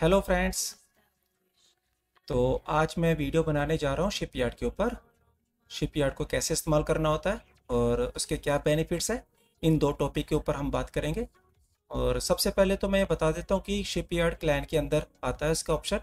Hello friends तो आज मैं वीडियो बनाने जा रहा हूँ शिपयार्ड के ऊपर शिपयार्ड को कैसे इस्तेमाल करना होता है और उसके क्या बेनिफिट्स हैं इन दो टॉपिक के ऊपर हम बात करेंगे और सबसे पहले तो मैं बता देता हूँ कि शिपयार्ड क्लैन के अंदर आता है इसका ऑप्शन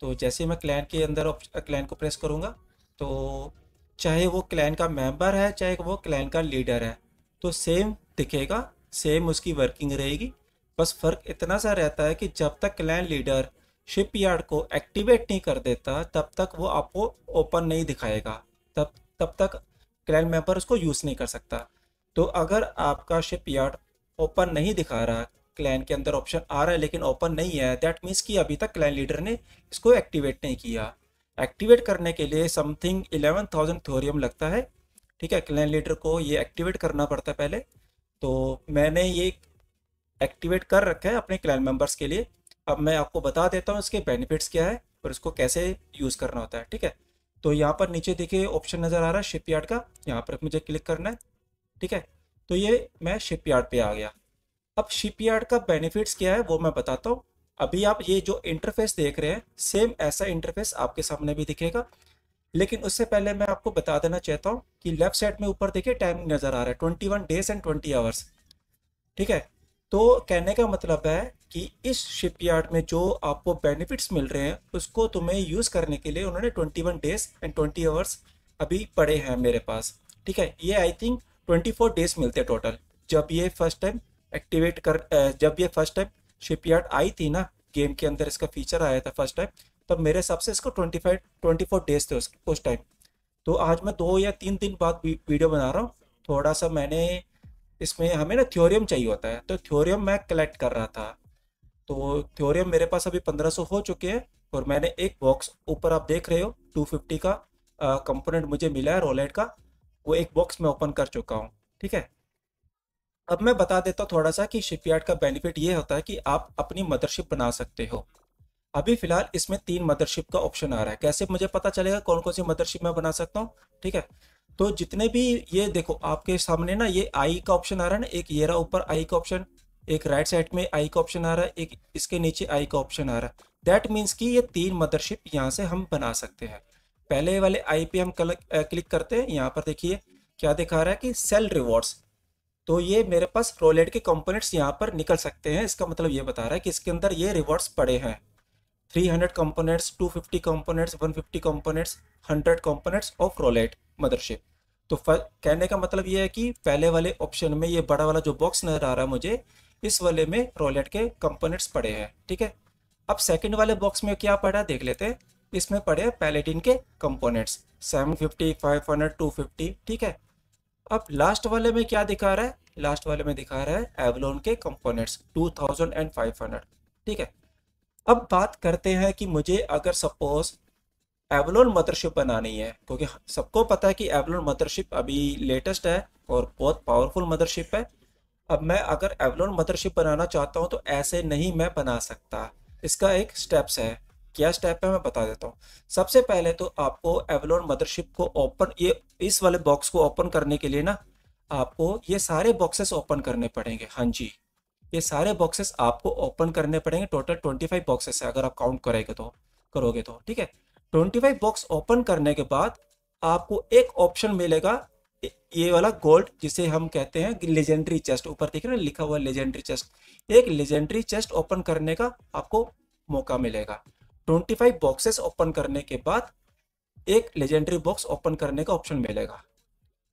तो जैसे मैं क्लैन के अंदर क्लैन को प्रेस करूँगा तो चाहे वो क्लैन का मेम्बर है चाहे वो क्लैन का लीडर है तो सेम दिखेगा सेम उसकी वर्किंग रहेगी बस फर्क इतना सा रहता है कि जब तक क्लैन लीडर शिपयार्ड को एक्टिवेट नहीं कर देता तब तक वो आपको ओपन नहीं दिखाएगा तब तब तक क्लैन मेंबर उसको यूज़ नहीं कर सकता तो अगर आपका शिपयार्ड ओपन नहीं दिखा रहा क्लैन के अंदर ऑप्शन आ रहा है लेकिन ओपन नहीं है दैट मीन्स कि अभी तक क्लैन लीडर ने इसको एक्टिवेट नहीं किया एक्टिवेट करने के लिए समथिंग एलेवन थाउजेंड थोरियम लगता है ठीक है क्लैन लीडर को ये एक्टिवेट करना पड़ता है पहले तो मैंने ये एक्टिवेट कर रखा है अपने क्लैन मेम्बर्स के लिए अब मैं आपको बता देता हूँ इसके बेनिफिट्स क्या है और इसको कैसे यूज़ करना होता है ठीक है तो यहाँ पर नीचे देखिए ऑप्शन नज़र आ रहा है शिपयार्ड का यहाँ पर मुझे क्लिक करना है ठीक है तो ये मैं शिपयार्ड पे आ गया अब शिपयार्ड का बेनिफिट्स क्या है वो मैं बताता हूँ अभी आप ये जो इंटरफेस देख रहे हैं सेम ऐसा इंटरफेस आपके सामने भी दिखेगा लेकिन उससे पहले मैं आपको बता देना चाहता हूँ कि लेफ्ट साइड में ऊपर देखिए टाइम नज़र आ रहा है twenty one days and twenty hours ठीक है तो कहने का मतलब है कि इस शिपयार्ड में जो आपको बेनिफिट्स मिल रहे हैं उसको तुम्हें यूज़ करने के लिए उन्होंने twenty one days and twenty hours अभी पड़े हैं मेरे पास ठीक है ये I think twenty four days मिलते हैं टोटल जब ये फर्स्ट टाइम एक्टिवेट कर जब ये फर्स्ट टाइम शिपयार्ड आई थी ना गेम के अंदर इसका फीचर आया था फर्स्ट टाइम तब मेरे हिसाब से इसको twenty five twenty four days थे उस टाइम तो आज मैं दो या तीन दिन बाद वीडियो बना रहा हूँ थोड़ा सा मैंने इसमें हमें ना थ्योरियम चाहिए होता है तो थ्योरियम मैं कलेक्ट कर रहा था तो थ्योरियम मेरे पास अभी 1500 हो चुके हैं और मैंने एक बॉक्स ऊपर आप देख रहे हो 250 का कंपोनेंट मुझे मिला है रोलेट का वो एक बॉक्स मैं ओपन कर चुका हूँ ठीक है अब मैं बता देता हूँ थोड़ा सा कि शिपयार्ड का बेनिफिट ये होता है कि आप अपनी मदरशिप बना सकते हो अभी फिलहाल इसमें तीन मदरशिप का ऑप्शन आ रहा है कैसे मुझे पता चलेगा कौन कौन सी मदरशिप मैं बना सकता हूँ ठीक है तो जितने भी ये देखो आपके सामने ना ये आई का ऑप्शन आ रहा है ना एक येरा ऊपर आई का ऑप्शन एक राइट साइड में आई का ऑप्शन आ रहा है एक इसके नीचे आई का ऑप्शन आ रहा है दैट मीन्स कि ये तीन मदरशिप यहाँ से हम बना सकते हैं पहले वाले आई पे हम कल, क्लिक करते हैं यहाँ पर देखिए क्या दिखा रहा है कि सेल रिवॉर्ड्स तो ये मेरे पास रोलेट के कंपोनेंट्स यहाँ पर निकल सकते हैं इसका मतलब ये बता रहा है कि इसके अंदर ये रिवॉर्ड्स पड़े हैं 300 components 250 components 150 components 100 components of roulette mothership तो कहने का मतलब ये है कि पहले वाले ऑप्शन में ये बड़ा वाला जो बॉक्स नज़र आ रहा है मुझे इस वाले में रोलेट के कंपोनेंट्स पड़े हैं ठीक है ठीके? अब सेकंड वाले बॉक्स में क्या पड़ा देख लेते हैं इसमें पड़े पैलेटिन के कंपोनेंट्स 750, 500, 250 ठीक है अब लास्ट वाले में क्या दिखा रहा है लास्ट वाले में दिखा रहा है एवलोन के कंपोनेंट्स एंड 2500 ठीक है अब बात करते हैं कि मुझे अगर सपोज एवलोन मदरशिप बनानी है क्योंकि सबको पता है कि एवलोन मदरशिप अभी लेटेस्ट है और बहुत पावरफुल मदरशिप है अब मैं अगर एवलोन मदरशिप बनाना चाहता हूँ तो ऐसे नहीं मैं बना सकता इसका एक स्टेप्स है क्या स्टेप है मैं बता देता हूँ सबसे पहले तो आपको एवलोन मदरशिप को ओपन ये इस वाले बॉक्स को ओपन करने के लिए ना आपको ये सारे बॉक्सेस ओपन करने पड़ेंगे हाँ जी ये सारे बॉक्सेस आपको ओपन करने पड़ेंगे टोटल ट्वेंटी फाइव बॉक्सेस है अगर आप काउंट करेंगे तो करोगे तो ठीक है 25 बॉक्स ओपन करने के बाद आपको एक ऑप्शन मिलेगा ये वाला गोल्ड जिसे हम कहते हैं लेजेंडरी चेस्ट ऊपर देख रहे लिखा हुआ लेजेंडरी चेस्ट एक लेजेंडरी चेस्ट ओपन करने का आपको मौका मिलेगा 25 बॉक्सेस ओपन करने के बाद एक लेजेंडरी बॉक्स ओपन करने का ऑप्शन मिलेगा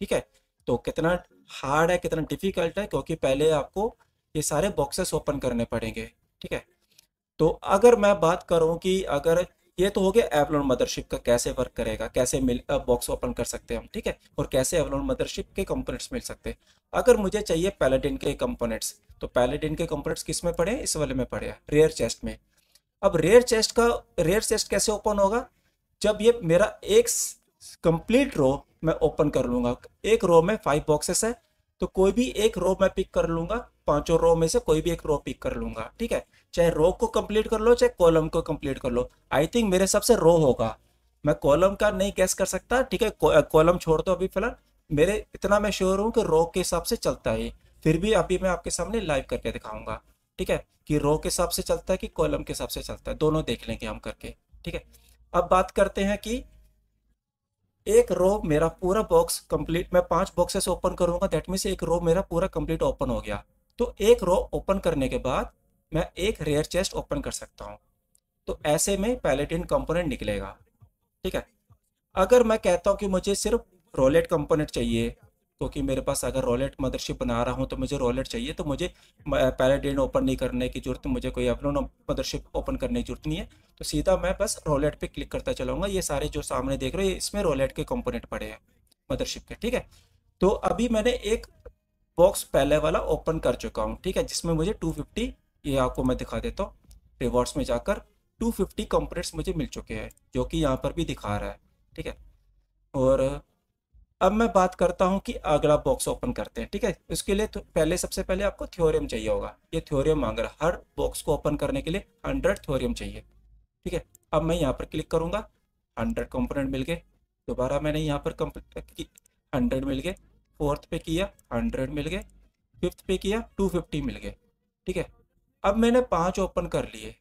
ठीक है तो कितना हार्ड है कितना डिफिकल्ट है क्योंकि पहले आपको ये सारे बॉक्सेस ओपन करने पड़ेंगे ठीक है तो अगर मैं बात करूं कि अगर ये तो हो गया एवलोन मदरशिप का कैसे वर्क करेगा कैसे मिल बॉक्स ओपन कर सकते हैं हम ठीक है और कैसे एवलोन मदरशिप के कंपोनेंट्स मिल सकते हैं अगर मुझे चाहिए पैलेटिन के कंपोनेंट्स तो पैलेटिन के कंपोनेंट्स किस में पड़े इस वाले में पड़े रेयर चेस्ट में अब रेयर चेस्ट का रेयर चेस्ट कैसे ओपन होगा जब ये मेरा एक कंप्लीट रो मैं ओपन कर लूँगा एक रो में फाइव बॉक्सेस है तो कोई भी एक रो मैं पिक कर लूँगा पांचों रो में से कोई भी एक रो पिक कर लूंगा ठीक है चाहे रो को कंप्लीट कर लो चाहे कॉलम को कंप्लीट कर लो आई थिंक मेरे हिसाब से रो होगा मैं कॉलम का नहीं गैस कर सकता ठीक है कॉलम छोड़ दो अभी फिलहाल मेरे इतना मैं श्योर हूँ कि रो के हिसाब से चलता है फिर भी अभी मैं आपके सामने लाइव करके दिखाऊंगा ठीक है कि रो के हिसाब से चलता है कि कॉलम के हिसाब से चलता है दोनों देख लेंगे हम करके ठीक है अब बात करते हैं कि एक रो मेरा पूरा बॉक्स कंप्लीट मैं पांच बॉक्सेस ओपन करूंगा दैट मीन्स एक रो मेरा पूरा कंप्लीट ओपन हो गया तो एक रो ओपन करने के बाद मैं एक रेयर चेस्ट ओपन कर सकता हूँ तो ऐसे में पैलेटिन कंपोनेंट निकलेगा ठीक है अगर मैं कहता हूँ कि मुझे सिर्फ रोलेट कंपोनेंट चाहिए क्योंकि मेरे पास अगर रोलेट मदरशिप बना रहा हूँ तो मुझे रोलेट चाहिए तो मुझे पैलेटिन ओपन नहीं करने की जरूरत मुझे कोई एवलोन मदरशिप ओपन करने की जरूरत नहीं है तो सीधा मैं बस रोलेट पर क्लिक करता चलाऊंगा ये सारे जो सामने देख रहे हो इसमें रोलेट के कॉम्पोनेंट पड़े हैं मदरशिप के ठीक है तो अभी मैंने एक बॉक्स पहले वाला ओपन कर चुका हूँ ठीक है जिसमें मुझे 250 ये आपको मैं दिखा देता हूँ रिवॉर्ड्स में जाकर 250 फिफ्टी कॉम्पोनेट्स मुझे मिल चुके हैं जो कि यहाँ पर भी दिखा रहा है ठीक है और अब मैं बात करता हूँ कि अगला बॉक्स ओपन करते हैं ठीक है उसके लिए तो पहले सबसे पहले आपको थ्योरियम चाहिए होगा ये थ्योरियम मांग रहा हर बॉक्स को ओपन करने के लिए हंड्रेड थ्योरियम चाहिए ठीक है अब मैं यहाँ पर क्लिक करूँगा हंड्रेड कंपोनेंट मिल गए दोबारा मैंने यहाँ पर हंड्रेड मिल गए फोर्थ पे किया हंड्रेड मिल गए फिफ्थ पे किया टू फिफ्टी मिल गए ठीक है अब मैंने पांच ओपन कर लिए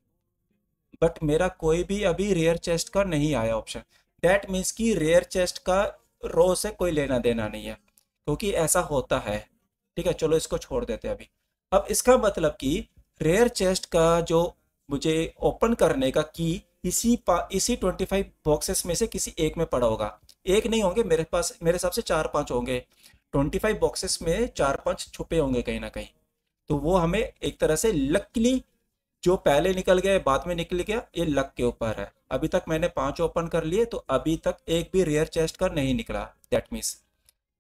बट मेरा कोई भी अभी रेयर चेस्ट का नहीं आया ऑप्शन दैट मीन्स कि रेयर चेस्ट का रो से कोई लेना देना नहीं है क्योंकि ऐसा होता है ठीक है चलो इसको छोड़ देते अभी अब इसका मतलब कि रेयर चेस्ट का जो मुझे ओपन करने का की इसी पा इसी ट्वेंटी फाइव बॉक्सेस में से किसी एक में पड़ा होगा एक नहीं होंगे मेरे पास मेरे हिसाब से चार पांच होंगे ट्वेंटी फाइव बॉक्सेस में चार पांच छुपे होंगे कहीं ना कहीं तो वो हमें एक तरह से लकली जो पहले निकल गया बाद में निकल गया ये लक के ऊपर है अभी तक मैंने पांच ओपन कर लिए तो अभी तक एक भी रेयर चेस्ट का नहीं निकला दैट मीन्स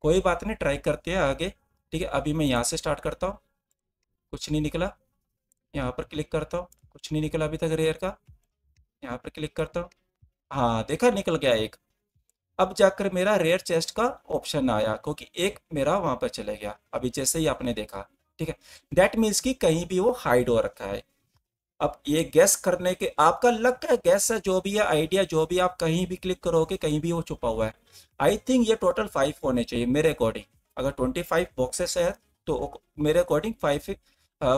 कोई बात नहीं ट्राई करते हैं आगे ठीक है अभी मैं यहाँ से स्टार्ट करता हूँ कुछ नहीं निकला यहाँ पर क्लिक करता हूँ कुछ नहीं निकला अभी तक रेयर का यहाँ पर क्लिक करता हूँ हाँ देखा निकल गया एक अब जाकर मेरा रेयर चेस्ट का ऑप्शन आया क्योंकि एक मेरा वहां पर चले गया अभी जैसे ही आपने देखा ठीक है दैट मीन्स कि कहीं भी वो हाइड हो रखा है अब ये गैस करने के आपका लग है गैस है जो भी है आइडिया जो भी आप कहीं भी क्लिक करोगे कहीं भी वो छुपा हुआ है आई थिंक ये टोटल फाइव होने चाहिए मेरे अकॉर्डिंग अगर ट्वेंटी फाइव बॉक्सेस है तो मेरे according five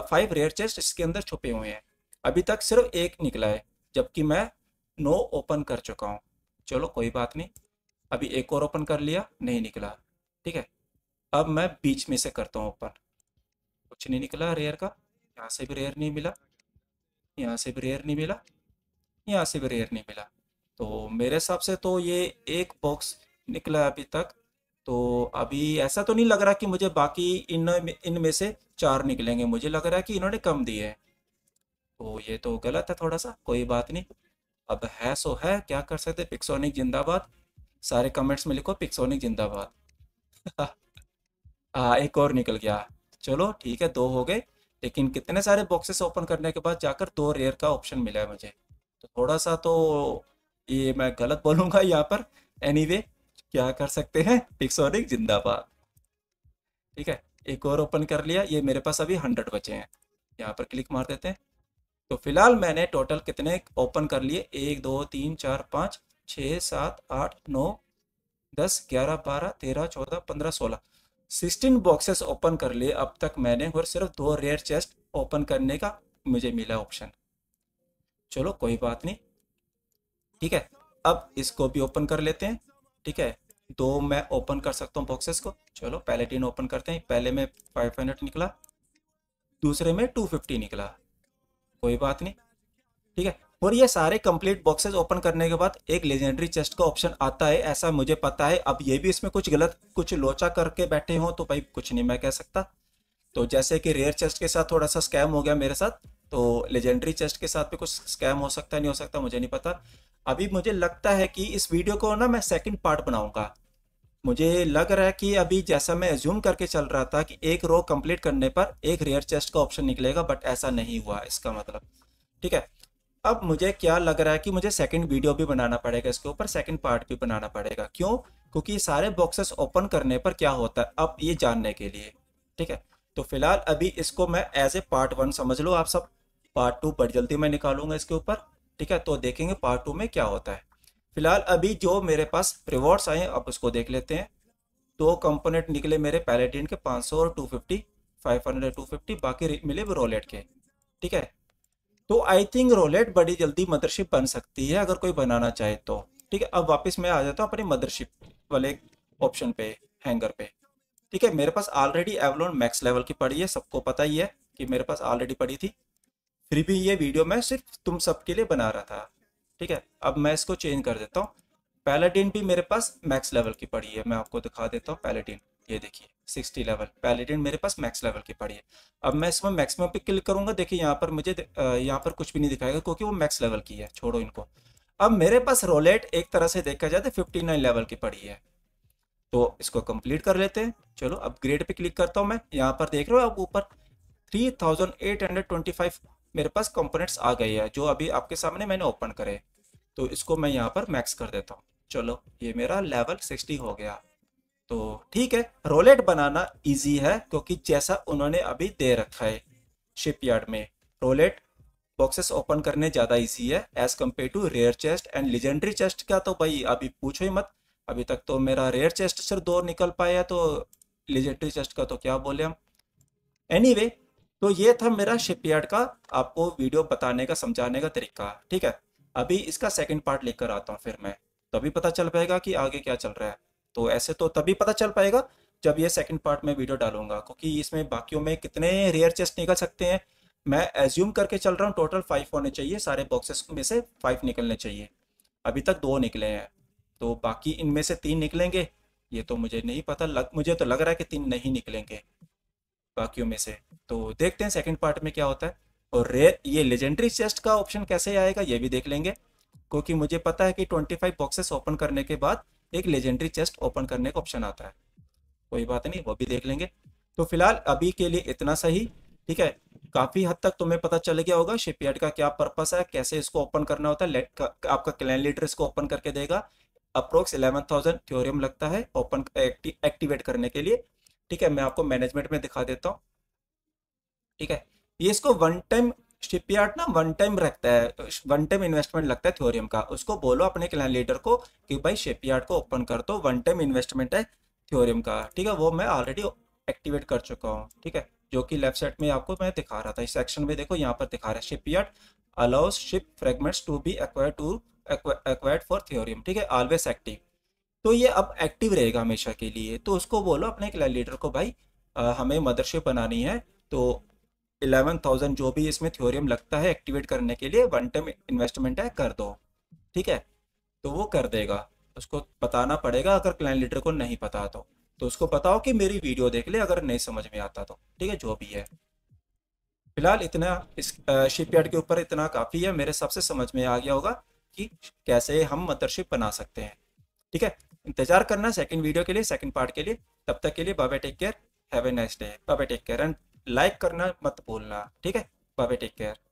five rare chest इसके अंदर छुपे हुए हैं अभी तक सिर्फ एक निकला है जबकि मैं नो ओपन कर चुका हूँ चलो कोई बात नहीं अभी एक और ओपन कर लिया नहीं निकला ठीक है अब मैं बीच में से करता हूँ ओपन कुछ नहीं निकला रेयर का यहाँ से भी रेयर नहीं मिला यहाँ से भी रेयर नहीं मिला यहाँ से भी रेयर नहीं मिला तो मेरे हिसाब से तो ये एक बॉक्स निकला अभी तक तो अभी ऐसा तो नहीं लग रहा कि मुझे बाकी इन इनमें से चार निकलेंगे मुझे लग रहा है कि इन्होंने कम दिए हैं तो ये तो गलत है थोड़ा सा कोई बात नहीं अब है सो है क्या कर सकते पिक्सोनिक जिंदाबाद सारे कमेंट्स में लिखो पिक्सोनिक जिंदाबाद हाँ एक और निकल गया चलो ठीक है दो हो गए लेकिन कितने सारे बॉक्सेस ओपन करने के बाद जाकर दो रेयर का ऑप्शन मिला है मुझे तो थोड़ा सा तो ये मैं गलत बोलूँगा यहाँ पर एनी anyway, क्या कर सकते हैं पिक्सोनिक जिंदाबाद ठीक है एक और ओपन कर लिया ये मेरे पास अभी हंड्रेड बचे हैं यहाँ पर क्लिक मार देते हैं तो फिलहाल मैंने टोटल कितने ओपन कर लिए एक दो तीन चार पाँच छ सात आठ नौ दस ग्यारह बारह तेरह चौदह पंद्रह सोलह सिक्सटीन बॉक्सेस ओपन कर लिए अब तक मैंने और सिर्फ दो रेयर चेस्ट ओपन करने का मुझे मिला ऑप्शन चलो कोई बात नहीं ठीक है अब इसको भी ओपन कर लेते हैं ठीक है दो मैं ओपन कर सकता हूँ बॉक्सेस को चलो पहले टीन ओपन करते हैं पहले में फाइव हंड्रेड निकला दूसरे में टू फिफ्टी निकला कोई बात नहीं ठीक है और ये सारे कंप्लीट बॉक्सेस ओपन करने के बाद एक लेजेंडरी चेस्ट का ऑप्शन आता है ऐसा मुझे पता है अब ये भी इसमें कुछ गलत कुछ लोचा करके बैठे हों तो भाई कुछ नहीं मैं कह सकता तो जैसे कि रेयर चेस्ट के साथ थोड़ा सा स्कैम हो गया मेरे साथ तो लेजेंडरी चेस्ट के साथ भी कुछ स्कैम हो सकता है नहीं हो सकता मुझे नहीं पता अभी मुझे लगता है कि इस वीडियो को ना मैं सेकेंड पार्ट बनाऊंगा मुझे लग रहा है कि अभी जैसा मैं एज्यूम करके चल रहा था कि एक रो कंप्लीट करने पर एक रेयर चेस्ट का ऑप्शन निकलेगा बट ऐसा नहीं हुआ इसका मतलब ठीक है अब मुझे क्या लग रहा है कि मुझे सेकंड वीडियो भी बनाना पड़ेगा इसके ऊपर सेकंड पार्ट भी बनाना पड़ेगा क्यों क्योंकि सारे बॉक्सेस ओपन करने पर क्या होता है अब ये जानने के लिए ठीक है तो फिलहाल अभी इसको मैं एज ए पार्ट वन समझ लो आप सब पार्ट टू बड़ी जल्दी मैं निकालूंगा इसके ऊपर ठीक है तो देखेंगे पार्ट टू में क्या होता है फिलहाल अभी जो मेरे पास रिवॉर्ड्स आए आप उसको देख लेते हैं दो तो कंपोनेंट निकले मेरे पैलेटिन के 500 और 250 500 250 बाकी मिले रोलेट के ठीक है तो आई थिंक रोलेट बड़ी जल्दी मदरशिप बन सकती है अगर कोई बनाना चाहे तो ठीक है अब वापस मैं आ जाता हूँ अपनी मदरशिप वाले ऑप्शन पे हैंगर पे ठीक है मेरे पास ऑलरेडी एवलोन मैक्स लेवल की पड़ी है सबको पता ही है कि मेरे पास ऑलरेडी पड़ी थी फिर भी ये वीडियो मैं सिर्फ तुम सबके लिए बना रहा था ठीक है अब मैं इसको चेंज कर देता हूँ पैलेटिन भी मेरे पास मैक्स लेवल की पड़ी है मैं आपको दिखा देता हूँ पैलेटिन ये देखिए सिक्सटी लेवल पैलेटिन मेरे पास मैक्स लेवल की पड़ी है अब मैं इसमें मैक्सिमम पे क्लिक करूंगा देखिए यहाँ पर मुझे यहाँ पर कुछ भी नहीं दिखाएगा क्योंकि वो मैक्स लेवल की है छोड़ो इनको अब मेरे पास रोलेट एक तरह से देखा जाए तो फिफ्टी नाइन लेवल की पड़ी है तो इसको कंप्लीट कर लेते हैं चलो अब ग्रेड पे क्लिक करता हूँ मैं यहाँ पर देख रहे हो अब ऊपर three thousand eight hundred twenty five मेरे पास कंपोनेंट्स आ गए हैं जो अभी आपके सामने मैंने ओपन करे तो इसको मैं यहाँ पर मैक्स कर देता हूँ चलो ये मेरा लेवल सिक्सटी हो गया तो ठीक है रोलेट बनाना इजी है क्योंकि जैसा उन्होंने अभी दे रखा है शिपयार्ड में रोलेट बॉक्सेस ओपन करने ज़्यादा इजी है as compare to rare chest and legendary chest का तो भाई अभी पूछो ही मत अभी तक तो मेरा रेयर चेस्ट सिर्फ दो निकल पाया तो लिजेंडरी चेस्ट का तो क्या बोले हम एनी anyway, तो ये था मेरा शिपयार्ड का आपको वीडियो बताने का समझाने का तरीका ठीक है अभी इसका सेकेंड पार्ट लेकर आता हूँ फिर मैं तभी तो पता चल पाएगा कि आगे क्या चल रहा है तो ऐसे तो तभी पता चल पाएगा जब ये सेकंड पार्ट में वीडियो डालूंगा क्योंकि इसमें बाकियों में कितने रेयर चेस्ट निकल सकते हैं मैं एज्यूम करके चल रहा हूँ टोटल फाइव होने चाहिए सारे बॉक्सेस में से फाइव निकलने चाहिए अभी तक दो निकले हैं तो बाकी इनमें से तीन निकलेंगे ये तो मुझे नहीं पता लग मुझे तो लग रहा है कि तीन नहीं निकलेंगे बाकियों में से तो देखते हैं सेकेंड पार्ट में क्या होता है और रेयर ये लेजेंडरी चेस्ट का ऑप्शन कैसे आएगा ये भी देख लेंगे क्योंकि मुझे पता है कि फाइव बॉक्सेस ओपन करने के बाद एक लेजेंडरी चेस्ट ओपन करने का ऑप्शन आता है कोई बात नहीं वो भी देख लेंगे तो फिलहाल अभी के लिए इतना सही ठीक है काफ़ी हद तक तुम्हें पता चल गया होगा शिपयार्ड का क्या पर्पस है कैसे इसको ओपन करना होता है आपका क्लैन लीडर इसको ओपन करके देगा अप्रोक्स इलेवन थाउजेंड थ्योरियम लगता है ओपन एक्टि, एक्टिवेट करने के लिए ठीक है मैं आपको मैनेजमेंट में दिखा देता हूँ ठीक है ये इसको वन टाइम शिपयार्ड ना वन टाइम रखता है वन टाइम इन्वेस्टमेंट लगता है थोरियम का उसको बोलो अपने क्लाइंट लीडर को कि भाई शिपयार्ड को ओपन कर दो वन टाइम इन्वेस्टमेंट है थ्योरियम का ठीक है वो मैं ऑलरेडी एक्टिवेट कर चुका हूँ ठीक है जो कि लेफ्ट साइड में आपको मैं दिखा रहा था इस सेक्शन में देखो यहाँ पर दिखा रहा है shipyard allows ship fragments to be acquire to acquired for thorium ठीक है ऑलवेज एक्टिव तो ये अब एक्टिव रहेगा हमेशा के लिए तो उसको बोलो अपने क्लाइंट लीडर को भाई आ, हमें मदरशिप बनानी है तो इलेवन थाउजेंड जो भी इसमें थ्योरियम लगता है एक्टिवेट करने के लिए वन टाइम इन्वेस्टमेंट है कर दो ठीक है तो वो कर देगा उसको बताना पड़ेगा अगर क्लाइंट लीडर को नहीं पता तो तो उसको बताओ कि मेरी वीडियो देख ले अगर नहीं समझ में आता तो ठीक है जो भी है फिलहाल इतना इस शिपयार्ड के ऊपर इतना काफ़ी है मेरे सबसे समझ में आ गया होगा कि कैसे हम मदरशिप बना सकते हैं ठीक है इंतजार करना सेकंड वीडियो के लिए सेकंड पार्ट के लिए तब तक के लिए बाबा take care have a nice day बाबा टेक केयर एंड लाइक करना मत भूलना ठीक है बाबे टेक केयर